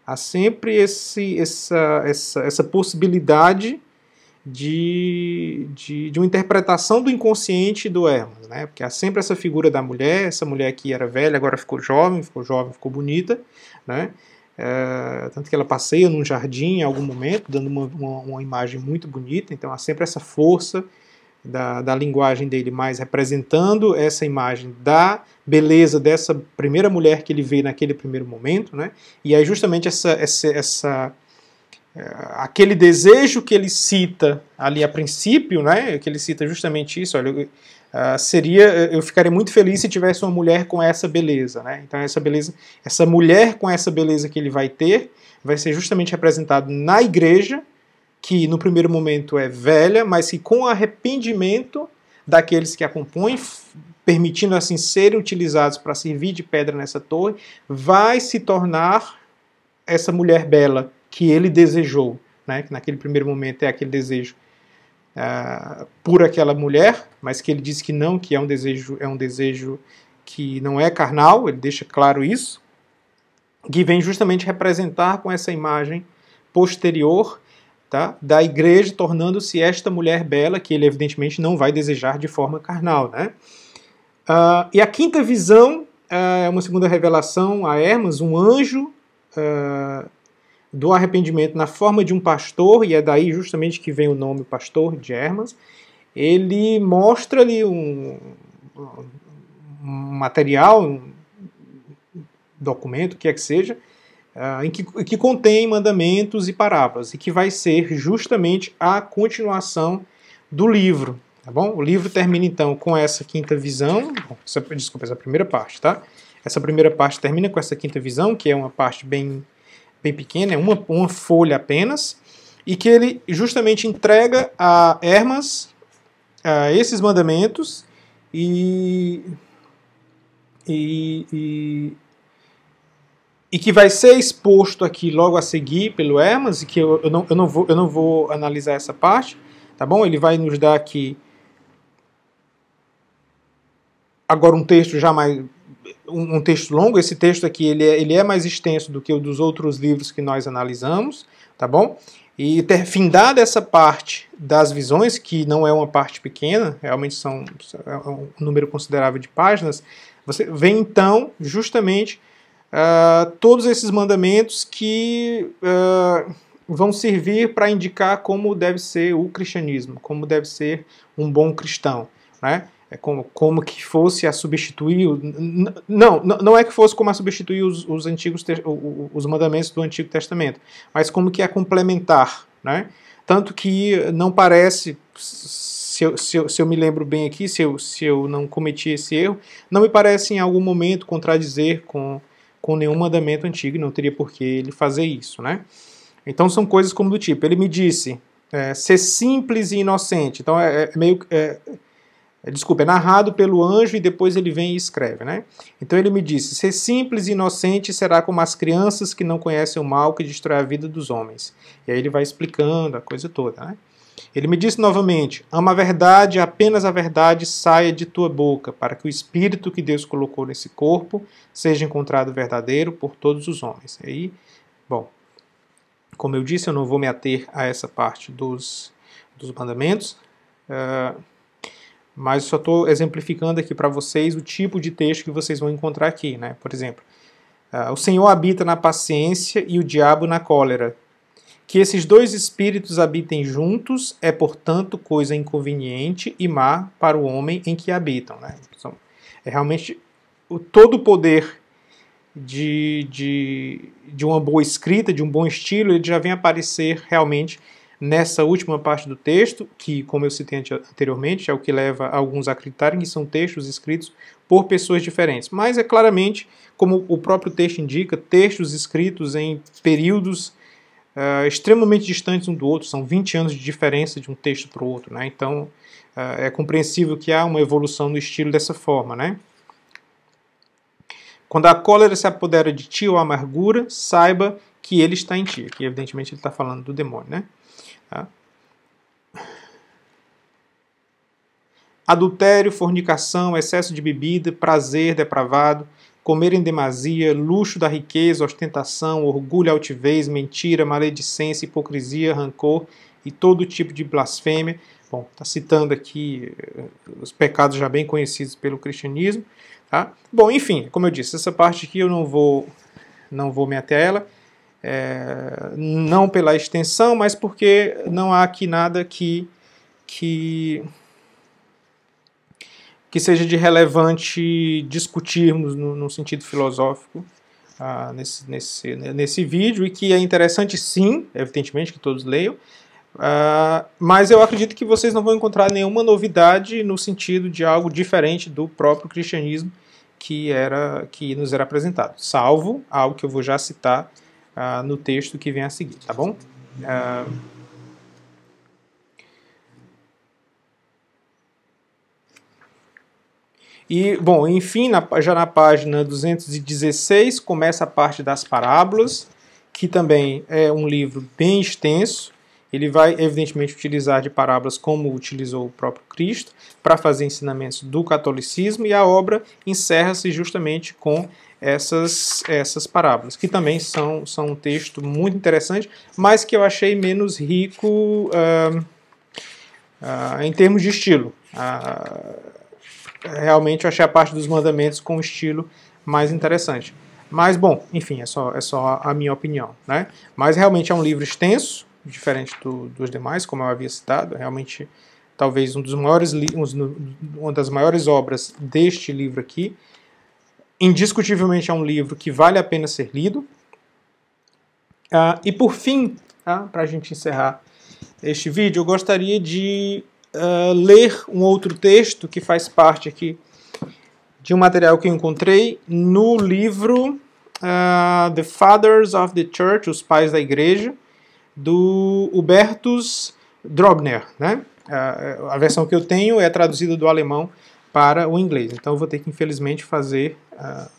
Há sempre esse, essa, essa, essa possibilidade de, de, de, uma interpretação do inconsciente do Hermes, né? Porque há sempre essa figura da mulher, essa mulher que era velha, agora ficou jovem, ficou jovem, ficou bonita, né? É, tanto que ela passeia num jardim em algum momento, dando uma, uma, uma imagem muito bonita, então há sempre essa força, da, da linguagem dele, mas representando essa imagem da beleza dessa primeira mulher que ele vê naquele primeiro momento, né? E aí é justamente essa, essa, essa eh, aquele desejo que ele cita ali a princípio, né? Que ele cita justamente isso, olha, eu, ah, seria eu ficaria muito feliz se tivesse uma mulher com essa beleza, né? Então essa beleza, essa mulher com essa beleza que ele vai ter, vai ser justamente representado na igreja que no primeiro momento é velha, mas que com arrependimento daqueles que a compõem, permitindo assim serem utilizados para servir de pedra nessa torre, vai se tornar essa mulher bela que ele desejou, né? que naquele primeiro momento é aquele desejo uh, por aquela mulher, mas que ele diz que não, que é um desejo é um desejo que não é carnal, ele deixa claro isso, que vem justamente representar com essa imagem posterior tá? da igreja, tornando-se esta mulher bela, que ele evidentemente não vai desejar de forma carnal. Né? Uh, e a quinta visão eh, é uh, uma segunda revelação a Hermas, um anjo uh, do arrependimento na forma de um pastor, e é daí justamente que vem o nome pastor de Hermas. Ele mostra-lhe um, um material, um documento, o que é que seja, Uh, em que, que, contém mandamentos e parábolas, e que vai ser justamente a continuação do livro. Tá bom? O livro termina então com essa quinta visão, essa, desculpa, essa primeira parte, tá? Essa primeira parte termina com essa quinta visão, que é uma parte bem, bem pequena, é uma, uma folha apenas, e que ele justamente entrega a Hermas uh, esses mandamentos e, e, e e que vai ser exposto aqui logo a seguir pelo e que eu, eu, não, eu, não vou, eu não vou analisar essa parte, tá bom? Ele vai nos dar aqui agora um texto já mais um, um texto longo. Esse texto aqui ele é, ele é mais extenso do que o dos outros livros que nós analisamos, tá bom? E ter findado essa parte das visões, que não é uma parte pequena, realmente são é um número considerável de páginas, você vem então justamente uh, todos esses mandamentos que uh, vão servir para indicar como deve ser o cristianismo, como deve ser um bom cristão, né? É como, como que fosse a substituir. Não, não é que fosse como a substituir os, os antigos os mandamentos do Antigo Testamento, mas como que é complementar. Né? Tanto que não parece, se eu, se eu, se eu me lembro bem aqui, se eu, se eu não cometi esse erro, não me parece em algum momento contradizer com com nenhum mandamento antigo e não teria por que ele fazer isso, né? Então são coisas como do tipo, ele me disse é, ser simples e inocente. Então é, é meio é, é, desculpa, é narrado pelo anjo e depois ele vem e escreve, né? Então ele me disse: ser simples e inocente será como as crianças que não conhecem o mal que destrói a vida dos homens. E aí ele vai explicando a coisa toda, né? Ele me disse novamente: Ama a verdade, apenas a verdade saia de tua boca, para que o espírito que Deus colocou nesse corpo seja encontrado verdadeiro por todos os homens. aí, bom, como eu disse, eu não vou me ater a essa parte dos, dos mandamentos, uh, mas só estou exemplificando aqui para vocês o tipo de texto que vocês vão encontrar aqui. Né? Por exemplo, uh, o Senhor habita na paciência e o diabo na cólera. Que esses dois espíritos habitem juntos é, portanto, coisa inconveniente e má para o homem em que habitam. Né? é realmente o, todo o poder de, de, de uma boa escrita, de um bom estilo, ele já vem aparecer realmente nessa última parte do texto, que, como eu citei anteriormente, é o que leva alguns a acreditarem que são textos escritos por pessoas diferentes. Mas é claramente, como o próprio texto indica, textos escritos em períodos uh, extremamente distantes um do outro, são 20 anos de diferença de um texto para o outro, né? Então uh, é compreensível que há uma evolução no estilo dessa forma, né? Quando a cólera se apodera de ti ou a amargura, saiba que ele está em ti. Aqui, evidentemente, ele está falando do demônio, né? Tá? Adultério, fornicação, excesso de bebida, prazer depravado, comer em demasia, luxo da riqueza, ostentação, orgulho, altivez, mentira, maledicência, hipocrisia, rancor e todo tipo de blasfêmia. Bom, está citando aqui eh, os pecados já bem conhecidos pelo cristianismo. Tá? Bom, enfim, como eu disse, essa parte aqui eu não vou, não vou me ela, é, não pela extensão, mas porque não há aqui nada que, que que seja de relevante discutirmos no, no sentido filosófico ah, nesse, nesse, nesse vídeo e que é interessante sim, evidentemente que todos leiam, ah, mas eu acredito que vocês não vão encontrar nenhuma novidade no sentido de algo diferente do próprio cristianismo que, era, que nos era apresentado, salvo algo que eu vou já citar ah, no texto que vem a seguir, tá bom? E, bom, enfim, na, já na página 216 começa a parte das parábolas, que também é um livro bem extenso. Ele vai, evidentemente, utilizar de parábolas como utilizou o próprio Cristo para fazer ensinamentos do catolicismo, e a obra encerra-se justamente com essas, essas parábolas, que também são, são um texto muito interessante, mas que eu achei menos rico uh, uh, em termos de estilo. Uh, realmente eu achei a parte dos mandamentos com um estilo mais interessante. Mas, bom, enfim, é só, é só a minha opinião. Né? Mas realmente é um livro extenso, diferente do, dos demais, como eu havia citado. Realmente, talvez um dos maiores, um, uma das maiores obras deste livro aqui. Indiscutivelmente é um livro que vale a pena ser lido. Ah, e por fim, ah, para a gente encerrar este vídeo, eu gostaria de ah, ler um outro texto que faz parte aqui de um material que eu encontrei no livro uh, The Fathers of the Church, Os Pais da Igreja, do Hubertus Drobner. Né? Uh, a versão que eu tenho é traduzida do alemão para o inglês, então eu vou ter que infelizmente fazer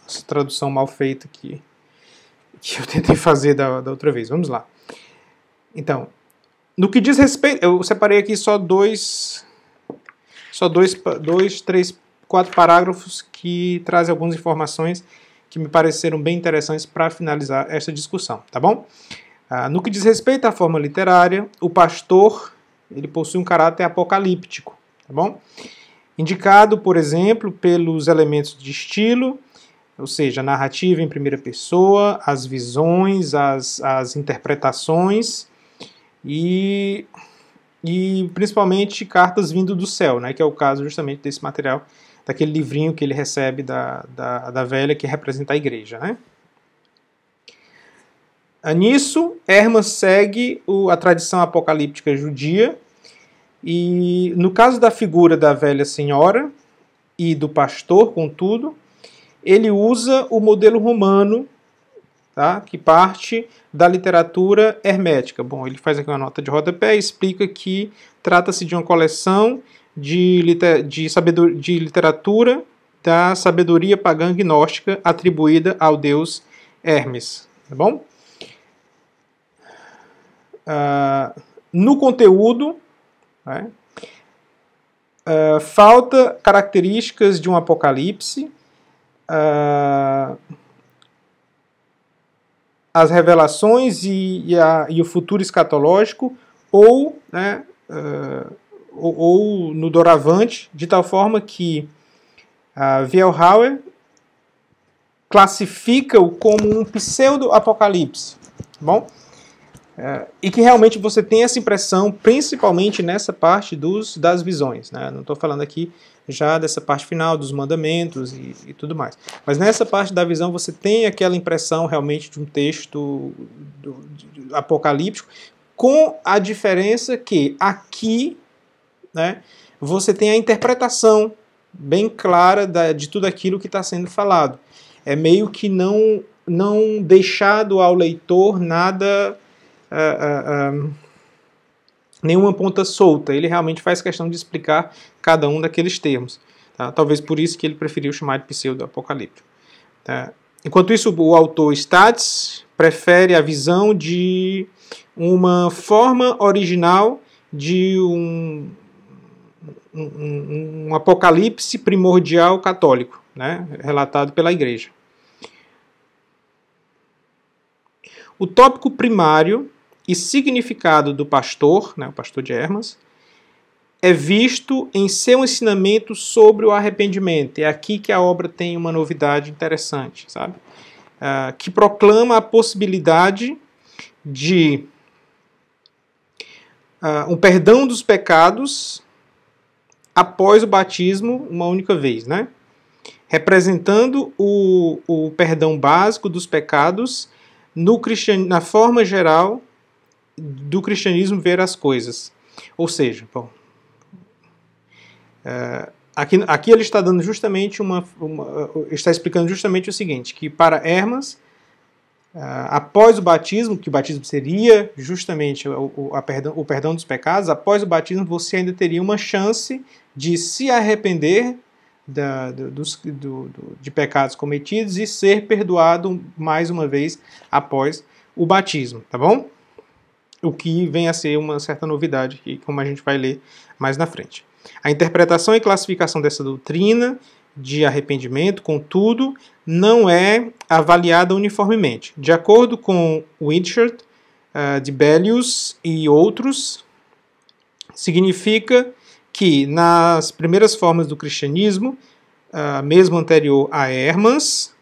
essa tradução mal feita aqui que eu tentei fazer da, da outra vez. Vamos lá. Então, no que diz respeito, eu separei aqui só dois, só dois, dois, três, quatro parágrafos que trazem algumas informações que me pareceram bem interessantes para finalizar esta discussão, tá bom? Ah, no que diz respeito à forma literária, o pastor ele possui um caráter apocalíptico, tá bom? Indicado, por exemplo, pelos elementos de estilo, ou seja, a narrativa em primeira pessoa, as visões, as, as interpretações, e, e principalmente cartas vindo do céu, né, que é o caso justamente desse material, daquele livrinho que ele recebe da, da, da velha que representa a igreja. Né. Ah, nisso, Herman segue o, a tradição apocalíptica judia, e no caso da figura da velha senhora e do pastor, contudo, ele usa o modelo romano tá? que parte da literatura hermética. Bom, ele faz aqui uma nota de rodapé e explica que trata-se de uma coleção de, de, sabedor de literatura da sabedoria pagã gnóstica atribuída ao deus Hermes. Tá bom? Uh, no conteúdo, né, uh, falta características de um apocalipse. Ah, as revelações e, e, a, e o futuro escatológico, ou, né, uh, ou, ou, no doravante, de tal forma que a Wellhauer classifica-o como um pseudo-apocalipse. Tá bom, é, e que realmente você tem essa impressão, principalmente nessa parte dos, das visões. Né? Não estou falando aqui já dessa parte final, dos mandamentos e, e, tudo mais. Mas nessa parte da visão você tem aquela impressão realmente de um texto do, apocalíptico, com a diferença que aqui né, você tem a interpretação bem clara da, de tudo aquilo que está sendo falado. É meio que não, não deixado ao leitor nada uh, uh, nenhuma ponta solta. Ele realmente faz questão de explicar cada um daqueles termos. Tá? Talvez por isso que ele preferiu chamar de pseudo-apocalíptico. Tá? Enquanto isso, o autor Stats prefere a visão de uma forma original de um, um, um, apocalipse primordial católico, né? relatado pela Igreja. O tópico primário e significado do pastor, né, o pastor de Hermas, é visto em seu ensinamento sobre o arrependimento. É aqui que a obra tem uma novidade interessante, sabe? Uh, que proclama a possibilidade de uh, um perdão dos pecados após o batismo uma única vez, né? Representando o, o perdão básico dos pecados no cristian, na forma geral do cristianismo ver as coisas. Ou seja, bom, é, aqui, aqui ele está dando justamente uma, uma, está explicando justamente o seguinte, que para Hermas, é, após o batismo, que o batismo seria justamente o, o, perdão, o perdão dos pecados, após o batismo você ainda teria uma chance de se arrepender da, do, dos, do, do, de pecados cometidos e ser perdoado mais uma vez após o batismo, tá bom? o que vem a ser uma certa novidade, que, como a gente vai ler mais na frente. A interpretação e classificação dessa doutrina de arrependimento, contudo, não é avaliada uniformemente. De acordo com Witchard, uh, eh, de Bellius e outros, significa que nas primeiras formas do cristianismo, uh, mesmo anterior a Hermans,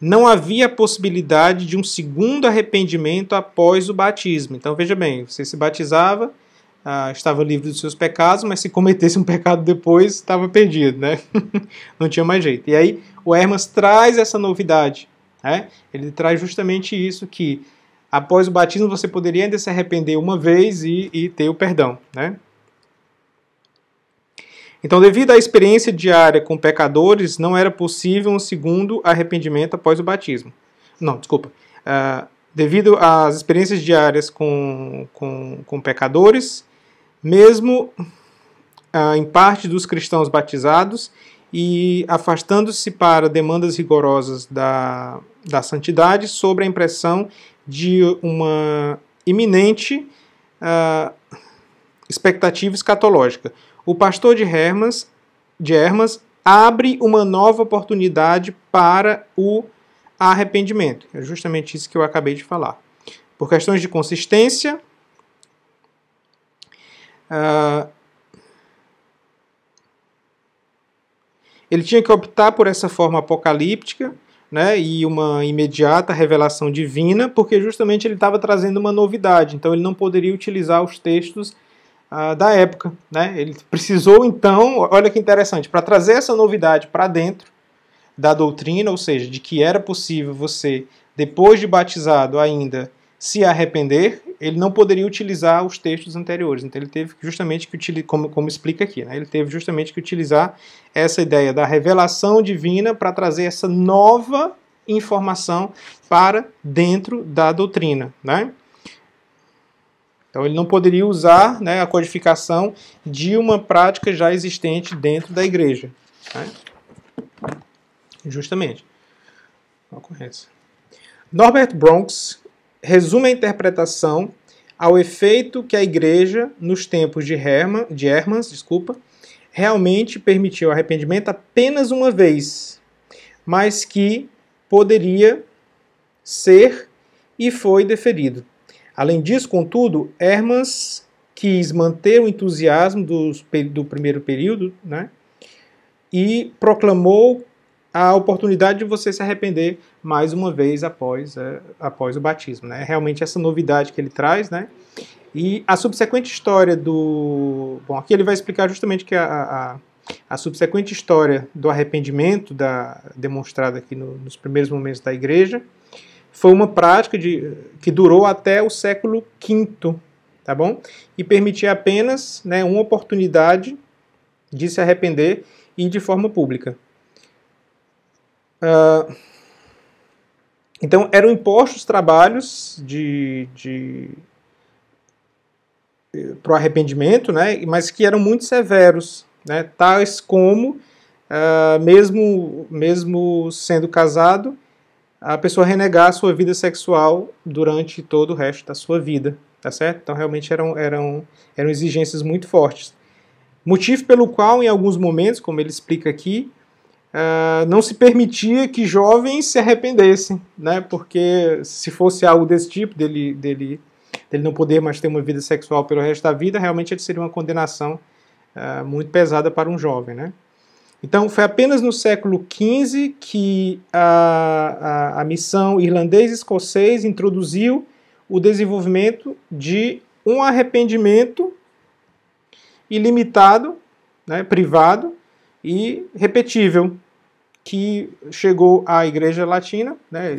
não havia possibilidade de um segundo arrependimento após o batismo. Então veja bem, você se batizava, ah, estava livre dos seus pecados, mas se cometesse um pecado depois, estava perdido, né? não tinha mais jeito. E aí o Hermas traz essa novidade, né? Ele traz justamente isso que após o batismo você poderia ainda se arrepender uma vez e, e ter o perdão, né? Então, devido à experiência diária com pecadores, não era possível um segundo arrependimento após o batismo. Não, desculpa. Uh, devido às experiências diárias com, com, com pecadores, mesmo uh, em parte dos cristãos batizados e afastando-se para demandas rigorosas da, da santidade, sobre a impressão de uma iminente uh, expectativa escatológica o pastor de Hermas, de Hermas abre uma nova oportunidade para o arrependimento. É justamente isso que eu acabei de falar. Por questões de consistência, uh, ele tinha que optar por essa forma apocalíptica né, e uma imediata revelação divina, porque justamente ele estava trazendo uma novidade, então ele não poderia utilizar os textos ah, da época. Né? Ele precisou, então, olha que interessante, para trazer essa novidade para dentro da doutrina, ou seja, de que era possível você, depois de batizado ainda, se arrepender, ele não poderia utilizar os textos anteriores. Então ele teve justamente que utilizar, como, como explica aqui, né? ele teve justamente que utilizar essa ideia da revelação divina para trazer essa nova informação para dentro da doutrina. Né? Então ele não poderia usar né, a codificação de uma prática já existente dentro da igreja. Né? Justamente. Ocorrência. Norbert Bronx resume a interpretação ao efeito que a igreja, nos tempos de, Herman, de Hermans, desculpa, realmente permitiu o arrependimento apenas uma vez, mas que poderia ser e foi deferido Além disso, contudo, Hermans quis manter o entusiasmo dos, do primeiro período né, e proclamou a oportunidade de você se arrepender mais uma vez após, é, após o batismo. Né? É realmente essa novidade que ele traz, né? E a subsequente história do... Bom, aqui ele vai explicar justamente que a, a, a subsequente história do arrependimento da, demonstrada aqui no, nos primeiros momentos da igreja, foi uma prática de, que durou até o século V, tá bom? E permitia apenas né, uma oportunidade de se arrepender e de forma pública. Uh, então, eram impostos trabalhos de, de para o arrependimento, né, mas que eram muito severos, né, tais como, uh, mesmo, mesmo sendo casado, a pessoa renegar a sua vida sexual durante todo o resto da sua vida, tá certo? Então realmente eram, eram, eram exigências muito fortes. Motivo pelo qual, em alguns momentos, como ele explica aqui, Uh, não se permitia que jovens se arrependessem, né? Porque se fosse algo desse tipo, dele, dele, dele não poder mais ter uma vida sexual pelo resto da vida, realmente seria uma condenação uh, muito pesada para um jovem, né? Então, foi apenas no século XV que a, a, a missão irlandês-escocês introduziu o desenvolvimento de um arrependimento ilimitado, né, privado e repetível, que chegou à Igreja Latina, né,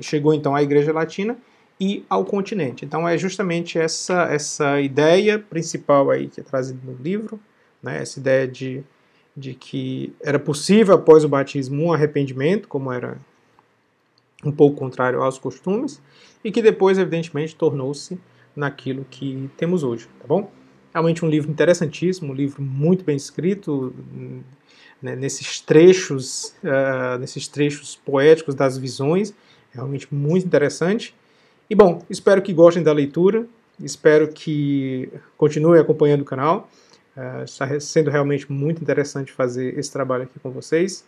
chegou então à Igreja Latina e ao continente. Então, é justamente essa, essa ideia principal aí que é trazida no livro, né, essa ideia de de que era possível após o batismo um arrependimento, como era um pouco contrário aos costumes, e que depois, evidentemente, tornou-se naquilo que temos hoje, tá bom? Realmente um livro interessantíssimo, um livro muito bem escrito, né, nesses trechos, uh, nesses trechos poéticos das visões, é realmente muito interessante. E bom, espero que gostem da leitura, espero que continuem acompanhando o canal. É, está sendo realmente muito interessante fazer esse trabalho aqui com vocês.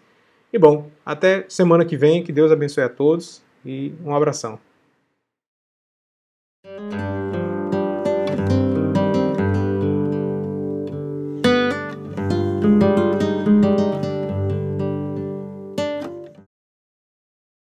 E bom, até semana que vem, que Deus abençoe a todos e um abração.